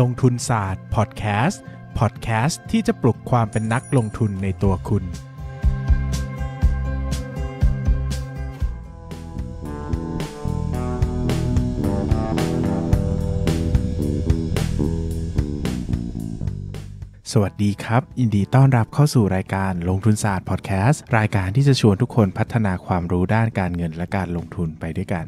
ลงทุนศาสตร์พอดแคสต์พอดแคสต์ที่จะปลุกความเป็นนักลงทุนในตัวคุณ สวัสดีครับยินดีต้อนรับเข้าสู่รายการลงทุนศาสตร์พอดแคสต์รายการที่จะชวนทุกคนพัฒนาความรู้ด้านการเงินและการลงทุนไปด้วยกัน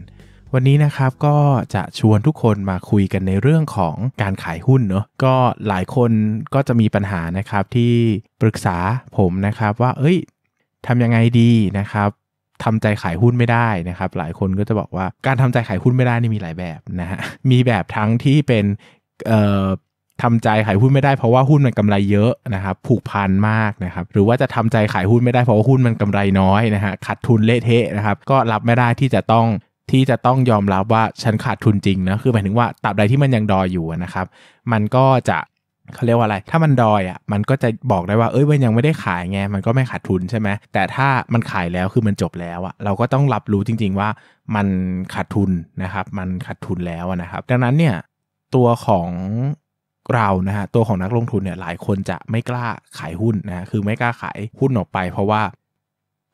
วันนี้นะครับก็จะชวนทุกคนมาคุยกันในเรื่องของการขายหุ้นเนาะก็หลายคนก็จะมีปัญหานะครับที่ปรึกษาผมนะครับว่าเอ้ยทำยังไงดีนะครับทำใจขายหุ้นไม่ได้นะครับ หลายคนก็จะบอกว่า การทำใจขายหุ้นไม่ได้นี่มีหลายแบบนะฮะมีแบบทั้งที่เป็นเอ่อทำใจขายหุ้นไม่ได้เพราะว่าหุ้นมันกำไรเยอะนะครับผูกพันมากนะครับ หรือว่าจะทำใจขายหุ้นไม่ได้เพราะว่าหุ้นมันกำไรน้อยนะฮะขาดทุนเละเทะนะครับ ก็รับไม่ได้ที่จะต้องที่จะต้องยอมรับว่าฉันขาดทุนจริงนะ คือหมายถึงว่าตราบใดที่มันยังดอยอยู่นะครับ มันก็จะเขาเรียกว่าอะไรถ้ามันดอยอ่ะมันก็จะบอกได้ว่าเอ้ยมันยังไม่ได้ขายไงมันก็ไม่ขาดทุนใช่ไหมแต่ถ้ามันขายแล้วคือมันจบแล้วอ่ะเราก็ต้องรับรู้จริงๆว่ามันขาดทุนนะครับมันขาดทุนแล้วนะครับ ดังนั้นเนี่ยตัวของเรานะฮะตัวของนักลงทุนเนี่ยหลายคนจะไม่กล้าขายหุ้นนะคือไม่กล้าขายหุ้นออกไปเพราะว่า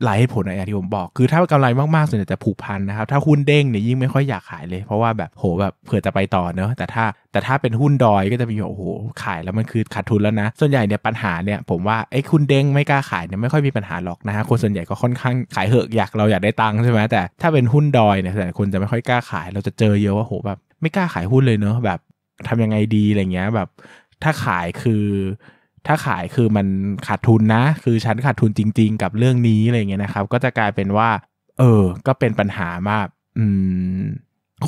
หลายผลอะอรที่ผมบอกคือถ้ากำไรมากๆส่วนใหญ่จะผูกพันนะครับถ้าหุ้นเด้งเนี่ยยิ่งไม่ค่อยอยากขายเลย เพราะว่าแบบโหแบบเผื่อจะไปต่อเนอะแต่ถ้าแต่ถ้าเป็นหุ้นดอยก็จะมีโอ้โหขายแล้วมันคือขาดทุนแล้วนะ ส่วนใหญ่เนี่ยปัญหาเนี่ยผมว่าไอ้คุณเด้งไม่กล้าขายเนี่ยไม่ค่อยมีปัญหาหรอกนะฮะคนส่วนใหญ่ก็ค่อนข้างขายเหอะอยากเราอยากได้ตังค์ใช่ไหมแต่ถ้าเป็นหุ้นดอยเนี่ยส่วนใหญ่คนจะไม่ค่อยกล้าขายเราจะเจอเยอะว่าโหแบบไม่กล้าขายหุ้นเลยเนอะแบบทำยังไงดีอะไรเงี้ยแบบถ้าขายคือถ้าขายคือมันขาดทุนนะ คือฉันขาดทุนจริงๆกับเรื่องนี้อะไรเงี้ยนะครับ ก็จะกลายเป็นว่า เออ ก็เป็นปัญหามากอืม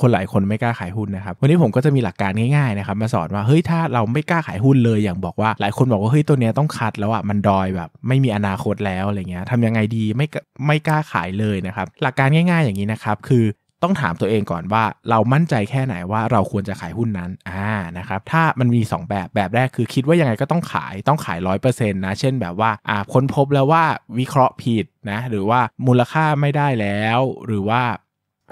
คนหลายคนไม่กล้าขายหุ้นนะครับ วันนี้ผมก็จะมีหลักการง่ายๆนะครับ มาสอนว่า เฮ้ยถ้าเราไม่กล้าขายหุ้นเลยอย่างบอกว่า หลายคนบอกว่าเฮ้ยตัวเนี้ยต้องคัดแล้วอ่ะมันดอยแบบไม่มีอนาคตแล้วอะไรเงี้ยทำยังไงดีไม่ไม่กล้าขายเลยนะครับ หลักการง่าย ๆ อย่างนี้นะครับคือต้องถามตัวเองก่อนว่าเรามั่นใจแค่ไหนว่าเราควรจะขายหุ้นนั้นอ่านะครับถ้ามันมี 2 แบบแบบแรกคือคิดว่ายังไงก็ต้องขายต้องขาย 100%นะเช่นแบบว่าอ่าค้นพบแล้วว่าวิเคราะห์ผิดนะหรือว่ามูลค่าไม่ได้แล้ว หรือว่า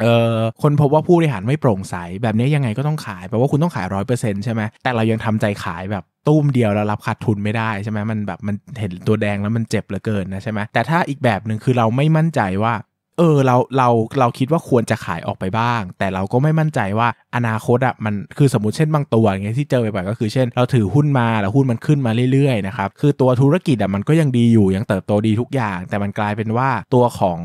เออคนพบว่าผู้บริหารไม่โปร่งใสแบบนี้ยังไงก็ต้องขายแปลว่าคุณต้องขายร้อยเปอร์เซ็นต์ใช่ไหมแต่เรายังทำใจขายแบบตุ้มเดียวแล้วรับขาดทุนไม่ได้ใช่ไหมมันแบบมันเห็นตัวแดงแล้วมันเจ็บเหลือเกินนะใช่ไหมแต่ถ้าอีกแบบหนึ่งคือเราไม่มั่นใจว่าเออเราเราเราคิดว่าควรจะขายออกไปบ้าง แต่เราก็ไม่มั่นใจว่าอนาคตอ่ะมันคือสมมติเช่นบางตัวอย่างเงี้ยที่เจอไปบ่อยก็คือเช่นเราถือหุ้นมาแล้วหุ้นมันขึ้นมาเรื่อยๆนะครับคือตัวธุรกิจอ่ะมันก็ยังดีอยู่ ยังเติบโตดีทุกอย่างแต่มันกลายเป็นว่าตัวของ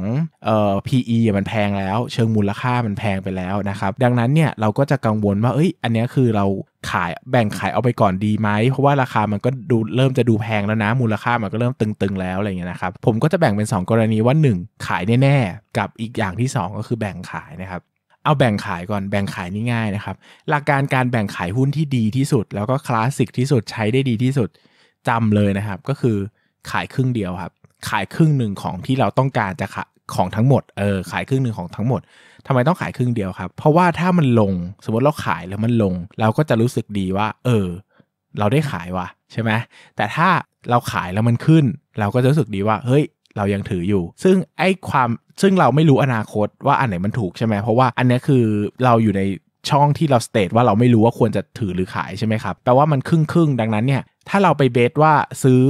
เอ่อ PE มันแพงแล้วเชิงมูลค่ามันแพงไปแล้วนะครับดังนั้นเนี่ยเราก็จะกังวลว่าเอ้ย อันนี้คือเราขายแบ่งขายเอาไปก่อนดีไหมเพราะว่าราคามันก็ดูเริ่มจะดูแพงแล้วนะมูลค่ามันก็เริ่มตึง ๆแล้วอะไรเงี้ยนะครับ ผมก็จะแบ่งเป็น 2 กรณีว่า 1 ขายแน่ๆ กับอีกอย่างที่ 2 ก็คือแบ่งขายนะครับ เอาแบ่งขายก่อนแบ่งขายนี่ง่ายนะครับหลักการการแบ่งขายหุ้นที่ดีที่สุด แล้วก็คลาสสิกที่สุดใช้ได้ดีที่สุดจำเลยนะครับก็คือขายครึ่งเดียวครับขายครึ่งหนึ่งของที่เราต้องการจะของทั้งหมด เออ ขายครึ่งหนึ่งของทั้งหมด ทำไมต้องขายครึ่งเดียวครับ เพราะว่าถ้ามันลง สมมติเราขายแล้วมันลง เราก็จะรู้สึกดีว่า เออ เราได้ขายว่ะใช่ไหม แต่ถ้าเราขายแล้วมันขึ้น เราก็จะรู้สึกดีว่า เฮ้ย เรายังถืออยู่ ซึ่งไอ้ความ ซึ่งเราไม่รู้อนาคตว่าอันไหนมันถูกใช่ไหมเพราะว่าอันนี้คือเราอยู่ในช่องที่เราสเตทว่าเราไม่รู้ว่าควรจะถือหรือขายใช่ไหมครับ แปลว่ามันครึ่งครึ่งดังนั้นเนี่ย ถ้าเราไปเบสว่าซื้อ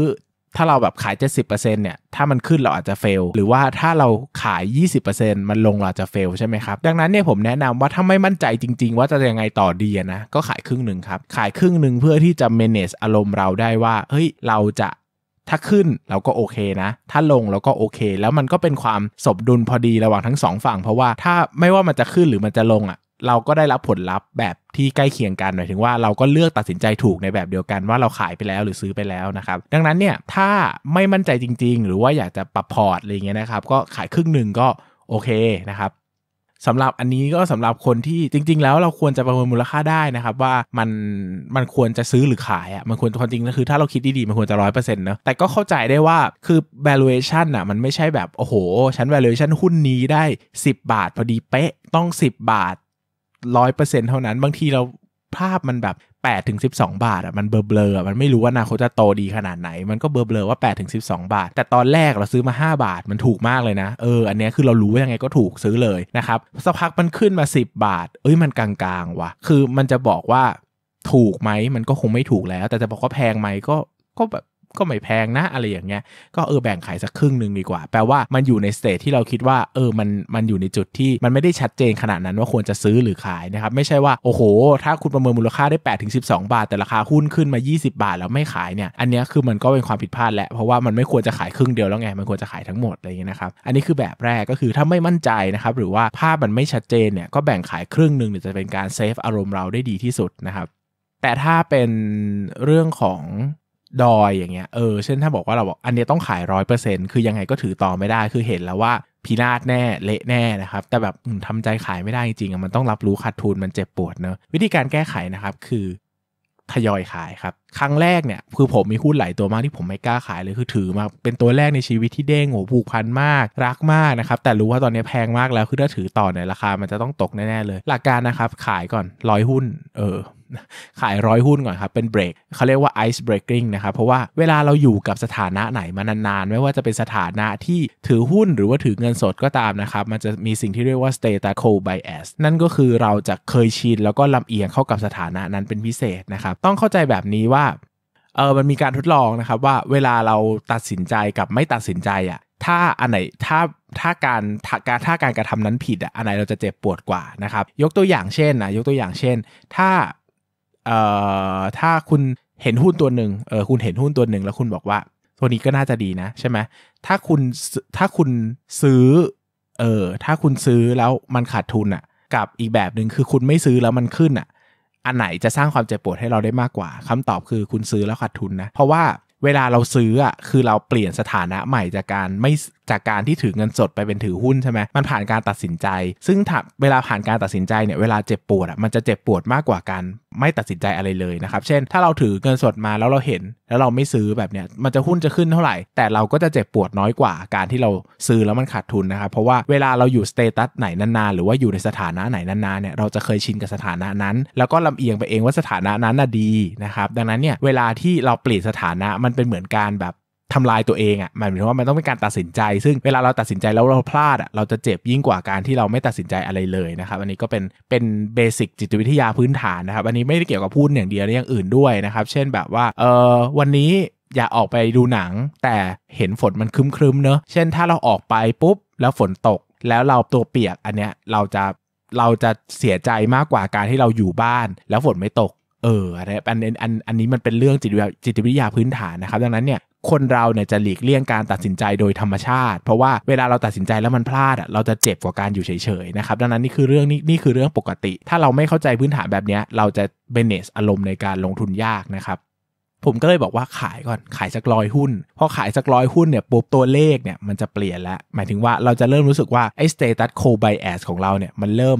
ถ้าเราแบบขาย70%เนี่ย ถ้ามันขึ้นเราอาจจะเฟล หรือว่าถ้าเราขาย 20%มันลงเราอาจจะเฟลใช่ไหมครับ ดังนั้นเนี่ยผมแนะนำว่าถ้าไม่มั่นใจจริง ๆ ว่าจะยังไงต่อดีนะ ก็ขายครึ่งหนึ่งครับ ขายครึ่งหนึ่งเพื่อที่จะ manage อารมณ์เราได้ว่า เฮ้ย เราจะถ้าขึ้นเราก็โอเคนะ ถ้าลงเราก็โอเค แล้วมันก็เป็นความสบดุลพอดีระหว่างทั้งสองฝั่ง เพราะว่าถ้าไม่ว่ามันจะขึ้นหรือมันจะลงอะ่ะเราก็ได้รับผลลัพธ์แบบที่ใกล้เคียงกันหมายถึงว่าเราก็เลือกตัดสินใจถูกในแบบเดียวกันว่าเราขายไปแล้วหรือซื้อไปแล้วนะครับดังนั้นเนี่ยถ้าไม่มั่นใจจริงๆหรือว่าอยากจะปรับพอร์ตอะไรเงี้ยนะครับก็ขายครึ่งหนึ่งก็โอเคนะครับสำหรับอันนี้ก็สำหรับคนที่จริงๆ แล้วเราควรจะประเมินมูลค่าได้นะครับว่า มันมันควรจะซื้อหรือขายอ่ะมันควรความจริงก็คือ ถ้าเราคิดดีๆมันควรจะร้อยเปอร์เซ็นต์นะแต่ก็เข้าใจได้ว่าคือ valuation อ่ะมันไม่ใช่แบบโอ้โหฉัน valuation หุ้นนี้ได้ 10 บาทพอดีเป๊ะต้อง 10 บาทร้อยเปอร์เซ็นเท่านั้น บางทีเราภาพมันแบบ8ปดถึงสิบาทอ่ะมันเบลอๆมันไม่รู้ว่านาคตจะโตดีขนาดไหนมันก็เบลอๆว่า8ปดถึงสิบาท แต่ตอนแรกเราซื้อมา 5 บาทมันถูกมากเลยนะ เออ อันนี้คือเรารู้ว่ายังไงก็ถูกซื้อเลยนะครับสักพักมันขึ้นมา 10 บาท เอ้ยมันกลางๆว่ะ คือมันจะบอกว่าถูกไหมมันก็คงไม่ถูกแล้ว แต่จะบอกว่าแพงไหมก็ก็แบบก็ไม่แพงนะ อะไรอย่างเงี้ยก็เออแบ่งขายสักครึ่งหนึ่งดีกว่า แปลว่ามันอยู่ในสเตจที่เราคิดว่าเออมันมันอยู่ในจุดที่มันไม่ได้ชัดเจนขนาดนั้นว่าควรจะซื้อหรือขายนะครับ ไม่ใช่ว่า โอ้โห ถ้าคุณประเมินมูลค่าได้8ปดถึงสิบาท แต่ราคาหุ้นขึ้นมา 20 บาทแล้วไม่ขายเนี่ย อันนี้คือมันก็เป็นความผิดพลาดแหละ เพราะว่ามันไม่ควรจะขายครึ่งเดียวแล้วไงมันควรจะขายทั้งหมดอะไรอย่างเงี้ยนะครับอันนี้คือแบบแรกก็คือถ้าไม่มั่นใจนะครับหรือว่าภาพมันไม่ชัดเจนเนี่ยก็แบ่งขายครึ่งหนึ่งจะเป็นการเซฟอารมณ์เราได้ดีที่สุดนะครับแต่ถ้าเป็นเรื่องของดอยอย่างเงี้ยเออเช่นถ้าบอกว่าเราบอกอันนี้ต้องขายร้อยเปอร์เซ็นต์คือยังไงก็ถือต่อไม่ได้คือเห็นแล้วว่าพินาศแน่เละแน่นะครับ แต่แบบทำใจขายไม่ได้จริงมันต้องรับรู้ขาดทุนมันเจ็บปวดเนอะวิธีการแก้ไขนะครับคือ ทยอยขายครับครั้งแรกเนี่ยคือผมมีหุ้นหลายตัวมากที่ผมไม่กล้าขายเลย คือถือมาเป็นตัวแรกในชีวิตที่เด้งโหผูกพันมากรักมากนะครับ แต่รู้ว่าตอนนี้แพงมากแล้วคือถ้าถือต่อเนี่ยราคามันจะต้องตกแน่ ๆ เลย หลักการนะครับ ขายก่อนร้อยหุ้นเออ ขายร้อยหุ้นก่อนครับ เป็นเบรกเขาเรียกว่า ice breaking นะครับ เพราะว่าเวลาเราอยู่กับสถานะไหนมานานๆ ไม่ว่าจะเป็นสถานะที่ถือหุ้นหรือว่าถือเงินสดก็ตามนะครับมันจะมีสิ่งที่เรียกว่า status quo bias นั่นก็คือเราจะเคยชินแล้วก็ลำเอียงเข้ากับสถานะนั้นเป็นพิเศษนะครับต้องเข้าใจแบบนี้ว่าเออมันมีการทดลองนะครับว่าเวลาเราตัดสินใจกับไม่ตัดสินใจอะ่ะถ้าอันไหนถ้าถ้าการการถ้าการกระทำนั้นผิดอ่ะอันไหนเราจะเจ็บปวดกว่านะครับ ยกตัวอย่างเช่นนะยกตัวอย่างเช่น ถ้าเอ่อถ้าคุณเห็นหุ้นตัวหนึ่งเออคุณเห็นหุ้นตัวหนึ่งแล้วคุณบอกว่า ตัวนี้ก็น่าจะดีนะใช่ไหมถ้าคุณถ้าคุณซื้อเออถ้าคุณซื้อแล้วมันขาดทุนอ่ะกับอีกแบบหนึ่งคือคุณไม่ซื้อแล้วมันขึ้นอ่ะอันไหนจะสร้างความเจ็บปวดให้เราได้มากกว่า คำตอบคือคุณซื้อแล้วขาดทุนนะ เพราะว่าเวลาเราซื้ออ่ะคือเราเปลี่ยนสถานะใหม่จากการไม่จากการที่ถือเงินสดไปเป็นถือหุ้นใช่ไหม มันผ่านการตัดสินใจ ซึ่งเวลาผ่านการตัดสินใจเนี่ยเวลาเจ็บปวดอ่ะมันจะเจ็บปวดมากกว่าการไม่ตัดสินใจอะไรเลยนะครับ เช่นถ้าเราถือเงินสดมาแล้วเราเห็น แล้วเราไม่ซื้อแบบเนี้ยมันจะหุ้นจะขึ้นเท่าไหร่ แต่เราก็จะเจ็บปวดน้อยกว่าการที่เราซื้อแล้วมันขาดทุนนะครับ เพราะว่าเวลาเราอยู่สเตตัสไหนนานๆ หรือว่าอยู่ในสถานะไหนนานๆเนี่ยเราจะเคยชินกับสถานะนั้น แล้วก็ลำเอียงไปเองว่าสถานะนั้นน่ะดีนะครับดังนั้นเนี่ยเวลาที่เราเปลี่ยนสถานะมันเป็นเหมือนการแบบทำลายตัวเองอะ่ะมันหมายถึงว่ามันต้องเป็นการตัดสินใจ ซึ่งเวลาเราตัดสินใจแล้วเราพลาดอะ่ะเราจะเจ็บยิ่งกว่าการที่เราไม่ตัดสินใจอะไรเลยนะครับอันนี้ก็เป็นเป็นเบสิกจิตวิทยาพื้นฐานนะครับ อันนี้ไม่ได้เกี่ยวกับพูดอย่างเดียวอย่างอื่นด้วยนะครับ เช่นแบบว่าเออวันนี้อย่าออกไปดูหนังแต่เห็นฝนมันครึมๆเนอะเช่นถ้าเราออกไปปุ๊บแล้วฝนตก แล้วเราตัวเปียกอันเนี้ยเราจะเราจะเสียใจมากกว่าการที่เราอยู่บ้าน แล้วฝนไม่ตกเอออไรอันอันอันนี้มันเป็นเรื่องจิตวิทยาจิตวิทยาพื้นฐานนะครับดังนั้นเนี่ยคนเราเนี่ยจะหลีกเลี่ยงการตัดสินใจโดยธรรมชาติ เพราะว่าเวลาเราตัดสินใจแล้วมันพลาดอ่ะเราจะเจ็บกว่าการอยู่เฉยๆนะครับดังนั้นนี่คือเรื่องนี่นี่คือเรื่องปกติ ถ้าเราไม่เข้าใจพื้นฐานแบบนี้เราจะเบเนสอารมณ์ในการลงทุนยากนะครับผมก็เลยบอกว่าขายก่อนขายสักร้อยหุ้นพอขายสักร้อยหุ้นเนี่ยปุ๊บตัวเลขเนี่ยมันจะเปลี่ยนแล้วหมายถึงว่าเราจะเริ่มรู้สึกว่าไอ้สเตตัสโคบายแอสของเราเนี่ยมันเริ่ม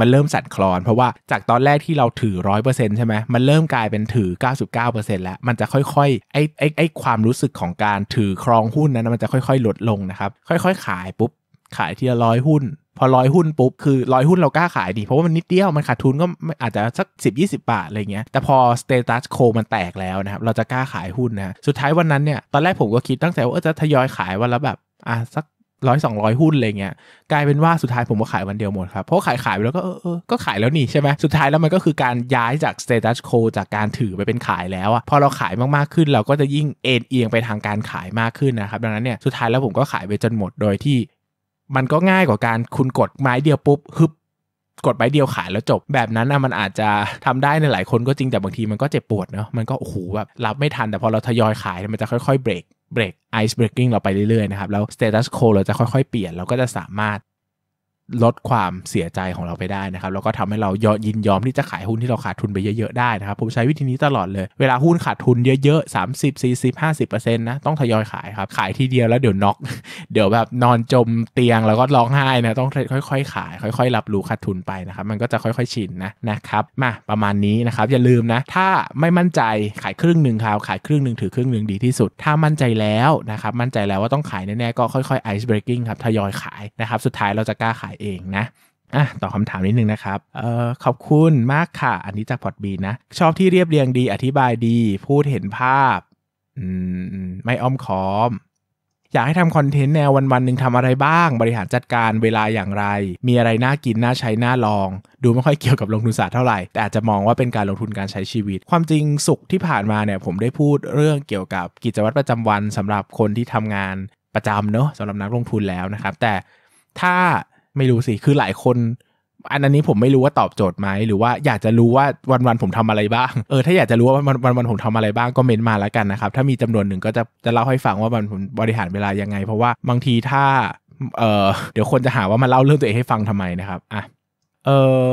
มันเริ่มสั่นคลอนเพราะว่าจากตอนแรกที่เราถือร้อยเปอร์เซ็นใช่ไหมมันเริ่มกลายเป็นถือ 99%แล้วมันจะค่อยๆไอ้ไอ้ไอ้ความรู้สึกของการถือครองหุ้นนั้นมันจะค่อยๆ ลดลงนะครับ ค่อยๆ ขายปุ๊บขายทีละร้อยหุ้น พอร้อยหุ้นปุ๊บคือร้อยหุ้นเรากล้าขายดีเพราะว่ามันนิดเดียว มันขาดทุนก็อาจจะสัก 10 20 บาทอะไรเงี้ย แต่พอสเตตัสโคมันแตกแล้วนะครับเราจะกล้าขายหุ้นนะสุดท้ายวันนั้นเนี่ยตอนแรกผมก็คิดตั้งแต่ว่าจะทยอยขายวันละแบบอ่ะสักร้อยสองร้อยหุ้นอะไรเงี้ยกลายเป็นว่าสุดท้ายผมก็ขายวันเดียวหมด ครับ เพราะขายขายไปแล้วก็เออก็ขายแล้วนี่ใช่ไหมสุดท้ายแล้วมันก็คือการย้ายจากสเตตัสโคจากการถือไปเป็นขายแล้วอะพอเราขายมากๆขึ้นเราก็จะยิ่งเอ็นเอียงไปทางการขายมากขึ้นนะครับดังนั้นเนี่ยสุดท้ายแล้วผมก็ขายไปจนหมดโดยที่ มันก็ง่ายกว่าการคุณกดไม้เดียวปุ๊บฮึบกดไปเดียวขายแล้วจบแบบนั้นนะมันอาจจะทำได้ในหลายคนก็จริงแต่บางทีมันก็เจ็บปวดเนาะมันก็โอ้โหแบบรับไม่ทันแต่พอเราทยอยขายมันจะค่อย ๆเบรกเบรกไอซ์เบรกกิ้งเราไปเรื่อยๆนะครับ แล้วสเตตัสโคเราจะค่อยๆเปลี่ยนเราก็จะสามารถลดความเสียใจของเราไปได้นะครับ แล้วก็ทำให้เรายินยอมที่จะขายหุ้นที่เราขาดทุนไปเยอะๆได้นะครับ ผมใช้วิธีนี้ตลอดเลยเวลาหุ้นขาดทุนเยอะๆ30 40 50%นะต้องทยอยขายครับ ขายทีเดียวแล้วเดี๋ยวน็อก เดี๋ยวแบบนอนจมเตียงแล้วก็ร้องไห้นะต้องค่อยๆ ขาย ค่อยๆ รับรู้ขาดทุนไปนะครับ มันก็จะค่อยๆชินนะนะครับ มาประมาณนี้นะครับอย่าลืมนะถ้าไม่มั่นใจขายครึ่งหนึ่งครับขายครึ่งหนึ่งถือครึ่งหนึ่งดีที่สุด ถ้ามั่นใจแล้วนะครับ มั่นใจแล้วว่าต้องขายแน่ๆก็ค่อยๆ ice breaking ครับทยอยขายนะครับสุดท้ายเราจะกล้าขายายเองนะอ่ะตอบคำถามนิดนึงนะครับเอ่อขอบคุณมากค่ะ อันนี้จากพอดบีนะ ชอบที่เรียบเรียงดีอธิบายดีพูดเห็นภาพอืมไม่อ้อมค้อม อยากให้ทำคอนเทนต์แนววันวันหนึ่งทำอะไรบ้าง บริหารจัดการเวลาอย่างไร มีอะไรน่ากินน่าใช้น่าลอง ดูไม่ค่อยเกี่ยวกับลงทุนศาสตร์เท่าไหร่ แต่อาจจะมองว่าเป็นการลงทุนการใช้ชีวิต ความจริงสุขที่ผ่านมาเนี่ยผมได้พูดเรื่องเกี่ยวกับกิจวัตรประจำวันสำหรับคนที่ทำงานประจำเนอะสำหรับนักลงทุนแล้วนะครับ แต่ถ้าไม่รู้สิ คือหลายคนอันนี้ผมไม่รู้ว่าตอบโจทย์ไหม หรือว่าอยากจะรู้ว่าวันวันผมทำอะไรบ้าง เออ ถ้าอยากจะรู้ว่าวันวันวันผมทำอะไรบ้างก็เมนมาแล้วกันนะครับ ถ้ามีจำนวนหนึ่งก็จะจะเล่าให้ฟังว่ามันผมบริหารเวลายังไงเพราะว่าบางทีถ้า เออเดี๋ยวคนจะหาว่ามาเล่าเรื่องตัวเองให้ฟังทำไมนะครับ อ่ะ เออ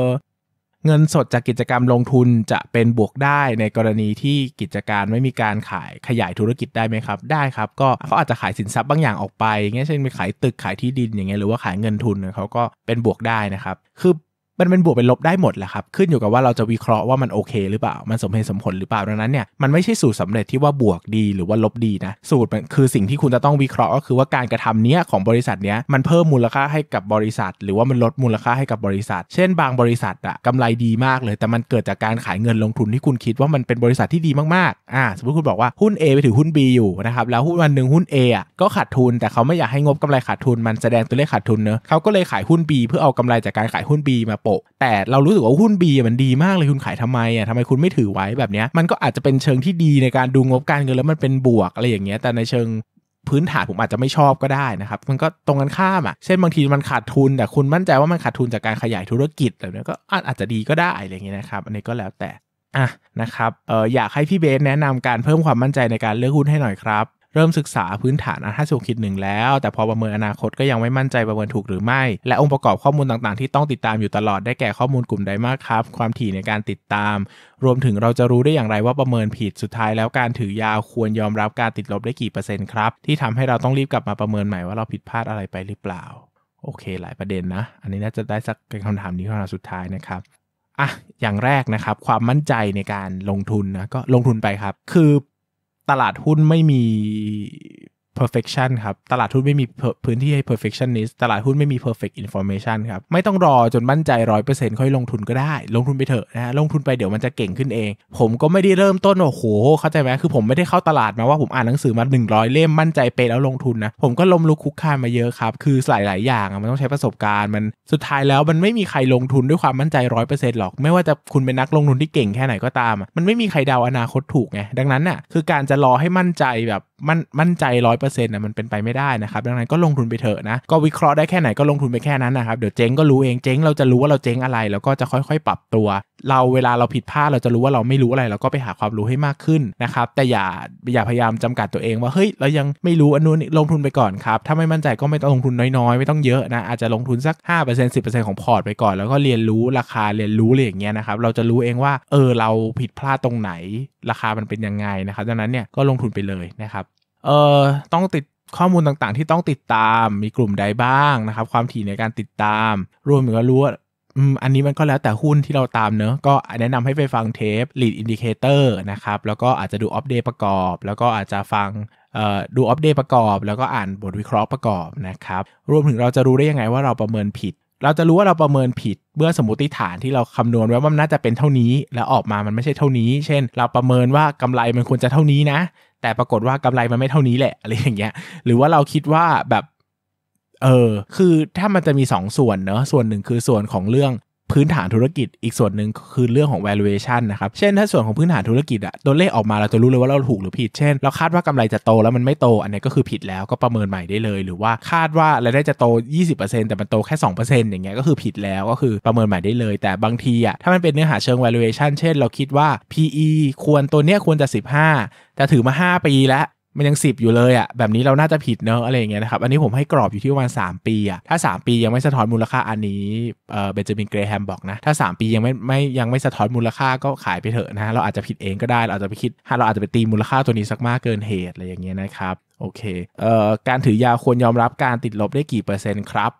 เงินสดจากกิจกรรมลงทุนจะเป็นบวกได้ในกรณีที่กิจการไม่มีการขายขยายธุรกิจได้ไหมครับ ได้ครับ ก็เขาอาจจะขายสินทรัพย์บางอย่างออกไปเงี้ยเช่น ไปขายตึก ขายที่ดิน อย่างเงี้ย หรือว่าขายเงินทุน เขาก็เป็นบวกได้นะครับ คือมันเป็นบวกเป็นลบได้หมดแหละครับ ขึ้นอยู่กับว่าเราจะวิเคราะห์ว่ามันโอเคหรือเปล่า มันสมเหตุสมผลหรือเปล่าดังนั้นเนี่ยมันไม่ใช่สูตรสาเร็จที่ว่าบวกดีหรือว่าลบดีนะสูตรมันคือสิ่งที่คุณจะต้องวิเคราะห์ก็คือว่าการกระทำเนี้ยของบริษัทเนี้ยมันเพิ่มมูลค่าให้กับบริษัท หรือว่ามันลดมูลค่าให้กับบริษัท เช่น บางบริษัทอะกำไรดีมากเลย แต่มันเกิดจากการขายเงินลงทุนที่คุณคิดว่ามันเป็นบริษัทที่ดีมากๆอ่าสมมติคุณบอกว่าหุ้น A ไปถือหุ้น B อยู่นะครับแล้วหุ้นวันหนึ่งหุ้น A อะก็ขาดทุน แต่เขาไม่อยากให้งบกำไรขาดทุนมันแสดงตัวเลขขาดทุนเนอะเขาก็เลยขายหุ้น B เพื่อเอากำไรจากการขายหุ้น B มาโปะแต่เรารู้สึกว่าหุ้น B มันดีมากเลยคุณขายทำไมอ่ะทำไมคุณไม่ถือไว้แบบนี้ มันก็อาจจะเป็นเชิงที่ดีในการดูงบการเงินแล้วมันเป็นบวกอะไรอย่างเงี้ยแต่ในเชิงพื้นฐานผมอาจจะไม่ชอบก็ได้นะครับ มันก็ตรงกันข้ามอ่ะเช่น บางทีมันขาดทุนแต่คุณมั่นใจว่ามันขาดทุนจากการขยายธุรกิจแบบนี้ก็อาจจะดีก็ได้อะไรอย่างเงี้ยนะครับ อันนี้ก็แล้วแต่อ่ะนะครับเอออยากให้พี่เบสแนะนำการเพิ่มความมั่นใจในการเลือกหุ้นให้หน่อยครับเริ่มศึกษาพื้นฐานอันุขคิดหนึ่งแล้ว แต่พอประเมินอนาคตก็ยังไม่มั่นใจประเมินถูกหรือไม่ และองค์ประกอบข้อมูลต่างๆ ที่ต้องติดตามอยู่ตลอดได้แก่ข้อมูลกลุ่มใดมากครับความถี่ในการติดตาม รวมถึงเราจะรู้ได้อย่างไรว่าประเมินผิดสุดท้าย แล้วการถือยาวควรยอมรับการติดลบได้กี่เปอร์เซ็นต์ครับที่ทำให้เราต้องรีบกลับมาประเมินใหม่ว่าเราผิดพลาดอะไรไปหรือเปล่าโอเค หลายประเด็นนะอันนี้น่าจะได้สักเป็นคำถามนี้คำถามสุดท้ายนะครับอ่ะอย่างแรกนะครับ ความมั่นใจในการลงทุนนะก็ลงทุนไปครับคือตลาดหุ้นไม่มี perfection ครับ ตลาดหุ้นไม่มีพื้นที่ให้ perfectionist ตลาดหุ้นไม่มี perfect information ครับ ไม่ต้องรอจนมั่นใจ 100%ค่อยลงทุนก็ได้ ลงทุนไปเถอะนะลงทุนไปเดี๋ยวมันจะเก่งขึ้นเอง ผมก็ไม่ได้เริ่มต้น โอ้โห เข้าใจไหมคือผมไม่ได้เข้าตลาดมาว่าผมอ่านหนังสือมา 100 เล่มมั่นใจไปแล้วลงทุนนะ ผมก็ลมลุกคุกคานมาเยอะครับ คือหลายหลายอย่างมันต้องใช้ประสบการณ์มันสุดท้ายแล้วมันไม่มีใครลงทุนด้วยความมั่นใจ100%หรอกไม่ว่าจะคุณเป็นนักลงทุนที่เก่งแค่ไหนก็ตาม มันไม่มีใครเดาอนาคตถูกไงดังนั้นน่ะคือการจะรอให้มั่นใจแบบมันมั่นใจร้อยเปอร์เซ็นต์นะมันเป็นไปไม่ได้นะครับ ดังนั้นก็ลงทุนไปเถอะนะก็วิเคราะห์ได้แค่ไหนก็ลงทุนไปแค่นั้นนะครับ เดี๋ยวเจ๊งก็รู้เองเจ๊งเราจะรู้ว่าเราเจ๊งอะไรแล้วก็จะค่อยๆ ปรับตัว เราเวลาเราผิดพลาดเราจะรู้ว่าเราไม่รู้อะไรเราก็ไปหาความรู้ให้มากขึ้นนะครับ แต่อย่า อย่าพยายามจำกัดตัวเองว่าเฮ้ยเรายังไม่รู้อันนู้นลงทุนไปก่อนครับถ้าไม่มั่นใจก็ไม่ต้องลงทุนน้อยๆ ไม่ต้องเยอะนะ อาจจะลงทุนสัก5% 10%ของพอร์ตไปก่อนแล้วก็เรียนรู้ราคาเรียนรู้อะไรอย่างเงี้ยนะครับ เราจะรู้เองว่า เออเราผิดพลาดตรงไหนราคามันเป็นยังไงนะครับดังนั้นเนี่ยก็ลงทุนไปเลยนะครับเอ่อต้องติดข้อมูลต่างๆ ที่ต้องติดตามมีกลุ่มใดบ้างนะครับ ความถี่ในการติดตาม รวมถึงรู้ว่าอันนี้มันก็แล้วแต่หุ้นที่เราตามเนอะก็แนะนำให้ไปฟังเทป lead indicator นะครับ แล้วก็อาจจะดูอัปเดตประกอบ แล้วก็อาจจะฟังดูอัปเดตประกอบ แล้วก็อ่านบทวิเคราะห์ประกอบนะครับ รวมถึงเราจะรู้ได้ยังไงว่าเราประเมินผิด เราจะรู้ว่าเราประเมินผิดเมื่อสมมติฐานที่เราคำนวณไว้ว่ามันน่าจะเป็นเท่านี้ แล้วออกมา มันไม่ใช่เท่านี้ เช่น เราประเมินว่ากำไรมันควรจะเท่านี้นะแต่ปรากฏว่ากำไรมันไม่เท่านี้แหละอะไรอย่างเงี้ยหรือว่าเราคิดว่าแบบเออคือถ้ามันจะมี 2สส่วนเนอะส่วนหนึ่งคือส่วนของเรื่องพื้นฐานธุรกิจอีกส่วนหนึ่งคือเรื่องของ valuation นะครับเช่น ถ้าส่วนของพื้นฐานธุรกิจอะตัวเลขออกมาเราจะรู้เลยว่าเราถูกหรือผิดเช่น เราคาดว่ากำไรจะโตแล้วมันไม่โตอันนี้ก็คือผิดแล้วก็ประเมินใหม่ได้เลย หรือว่าคาดว่ารายได้จะโต 20%แต่มันโตแค่2%อย่างเงี้ยก็คือผิดแล้วก็คือประเมินใหม่ได้เลยแต่บางทีอะถ้ามันเป็นเนื้อหาเชิง valuation เช่น เราคิดว่า PE ควรตัวเนี้ยควรจะ 15 แต่ถือมา 5 ปีแล้วมันยังสิบอยู่เลยอะ่ะแบบนี้เราน่าจะผิดเนอะอะไรอย่างเงี้ยนะครับอันนี้ผมให้กรอบอยู่ที่วันสามปีอะ่ะถ้าสามปียังไม่สะท้อนมูลค่าอันนี้เบนจามินเกรแฮมบอกนะถ้าสามปียังไม่ไม่ยังไม่สะท้อนมูลค่าก็ขายไปเถอะนะเราอาจจะผิดเองก็ได้เราอาจจะไปคิดเราอาจจะไปตีมูลค่าตัวนี้สักมากเกินเหตุอะไรอย่างเงี้ยนะครับโอเคเอ่อการถือยาควรยอมรับการติดลบได้กี่เปอร์เซ็นต์ครับ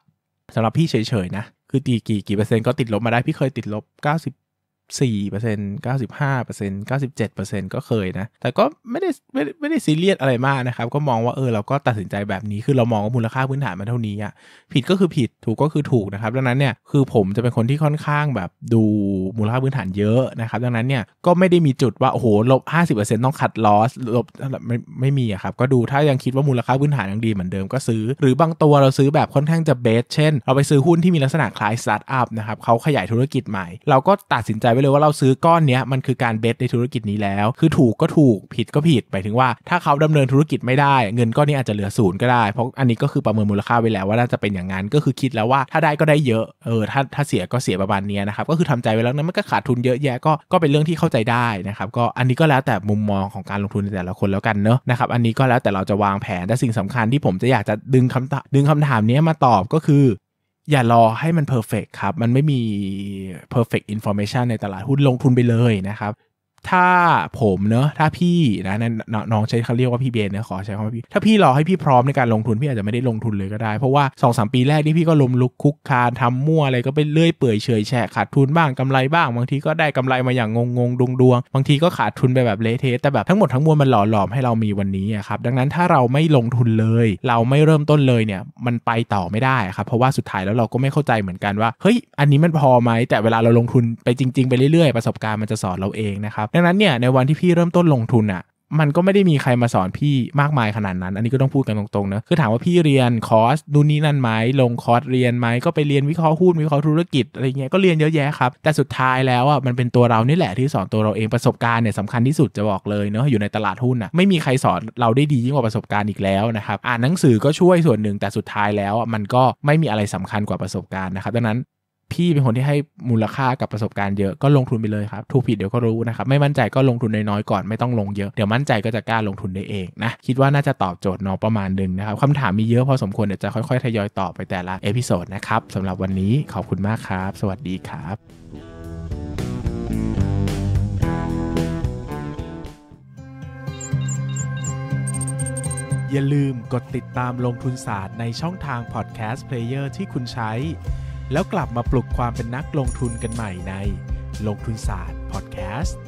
สำหรับพี่เฉยๆนะคือตีกี่กี่เปอร์เซ็นต์ก็ติดลบมาได้พี่เคยติดลบ 90 9 7 ก็เคยนะ แต่ก็ไม่ได้ไม่ไม่ได้ซีเรียสอะไรมากนะครับ ก็มองว่าเออเราก็ตัดสินใจแบบนี้ คือเรามองว่ามูลค่าพื้นฐานมันเท่านี้อะผิดก็คือผิดถูกก็คือถูกนะครับดังนั้นเนี่ยคือผมจะเป็นคนที่ค่อนข้างแบบดูมูลค่าพื้นฐานเยอะนะครับดังนั้นเนี่ย ก็ไม่ได้มีจุดว่า โอ้โหลบ 50%ต้องขัดลอสลบไม่ไม่มีอะครับก็ดูถ้ายังคิดว่ามูลค่าพื้นฐานยังดีเหมือนเดิมก็ซื้อหรือบางตัวเราซื้อแบบค่อนข้างจะเบสเช่นเราไปซื้อหุ้นที่มีลักษณะคล้ายสตาร์ทอัพนะครับเขาขยายธุรกิจใหม่เราก็ตัดสินใจไว้เลยว่าเราซื้อก้อนเนี้ยมันคือการเบสในธุรกิจนี้แล้ว คือถูกก็ถูกผิดก็ผิดหมายถึงว่าถ้าเขาดำเนินธุรกิจไม่ได้เงินก้อนนี้อาจจะเหลือศูนย์ก็ได้ เพราะอันนี้ก็คือประเมินมูลค่าไว้แล้วว่าน่าจะเป็นอย่างนั้นก็คือคิดแล้วว่า ถ้าได้ก็ได้เยอะเออถ้าถ้าเสียก็เสียประมาณนี้นะครับก็คือทำใจไว้แล้วนะมันก็ขาดทุนเยอะแยะก็ก็เป็นเรื่องที่เข้าใจได้นะครับก็อันนี้ก็แล้วแต่มุมมองของการลงทุนในแต่ละคนแล้วกันเนอะนะครับอันนี้ก็แล้วแต่เราจะวางแผนแต่สิ่งสำคัญที่ผมจะอยากจะดึงคำดึงคำถามนี้มาตอบก็คืออย่ารอให้มันเพอร์เฟกครับ มันไม่มีเพอร์เฟกต์อินโฟเมชันในตลาดหุ้นลงทุนไปเลยนะครับถ้าผมเนอะถ้าพี่นะน้องใช้เขาเรียกว่าพี่เบนเนะขอใช้คำว่าพี่ถ้าพี่รอให้พี่พร้อมในการลงทุนพี่อาจจะไม่ได้ลงทุนเลยก็ได้ เพราะว่า2อสปีแรกที่พี่ก็ลมลุกคุกคานทำมั่วอะไรก็ไปเลื่อยเปื่อยเฉยแฉะขาดทุนบ้างกำไรบ้าง บางทีก็ได้กำไรมาอย่างงงงดวงดวงบางทีก็ขาดทุนไปแบบเละเทะแต่แบบทั้งหมดทั้งมวลมันหล่อหลอมให้เรามีวันนี้ครับดังนั้นถ้าเราไม่ลงทุนเลย เราไม่เริ่มต้นเลยเนี่ยมันไปต่อไม่ได้ครับเพราะว่าสุดท้ายแล้วเราก็ไม่เข้าใจเหมือนกันว่าเฮ้ยอันนี้มันพอไหมแต่เวลาเราลงทุนไปจริงๆไปเรื่อยๆประสบการณ์มันจะสอนเราเองนะครับดังนั้นเนี่ยในวันที่พี่เริ่มต้นลงทุนอะ่ะมันก็ไม่ได้มีใครมาสอนพี่มากมายขนาดนั้น อันนี้ก็ต้องพูดกันตรงๆนะคือถามว่าพี่เรียนคอร์สดูนี้นั่นไหมลงคอร์สเรียนไหมก็ไปเรียนวิเคราะห์หุ้นวิเคราะห์ธุรกิจอะไรเงี้ยก็เรียนเยอะแยะครับแต่สุดท้ายแล้วอ่ะมันเป็นตัวเรานี่แหละที่สอนตัวเราเองประสบการณ์เนี่ยสำคัญที่สุดจะบอกเลยเนาะอยู่ในตลาดหุ้นอ่ะไม่มีใครสอนเราได้ดียิ่งกว่าประสบการณ์อีกแล้วนะครับอ่านหนังสือก็ช่วยส่วนหนึ่งแต่สุดท้ายแล้วอ่ะมันก็ไม่มีอะไรสำคัญกว่าประสบการณ์นะครับดังนั้นพี่เป็นคนที่ให้มูลค่ากับประสบการณ์เยอะ ก็ลงทุนไปเลยครับถูกผิดเดี๋ยวก็รู้นะครับ ไม่มั่นใจก็ลงทุนน้อยๆก่อนไม่ต้องลงเยอะเดี๋ยวมั่นใจก็จะกล้าลงทุนได้เองนะคิดว่าน่าจะตอบโจทย์น้องประมาณหนึ่งนะครับคำถามมีเยอะพอสมควรเดี๋ยวจะค่อยๆทยอยตอบไปแต่ละเอพิโซดนะครับสำหรับวันนี้ขอบคุณมากครับ สวัสดีครับอย่าลืมกดติดตามลงทุนศาสตร์ในช่องทางพอดแคสต์เพลเยอร์ที่คุณใช้แล้วกลับมาปลุกความเป็นนักลงทุนกันใหม่ใน ลงทุนศาสตร์พอดแคสต์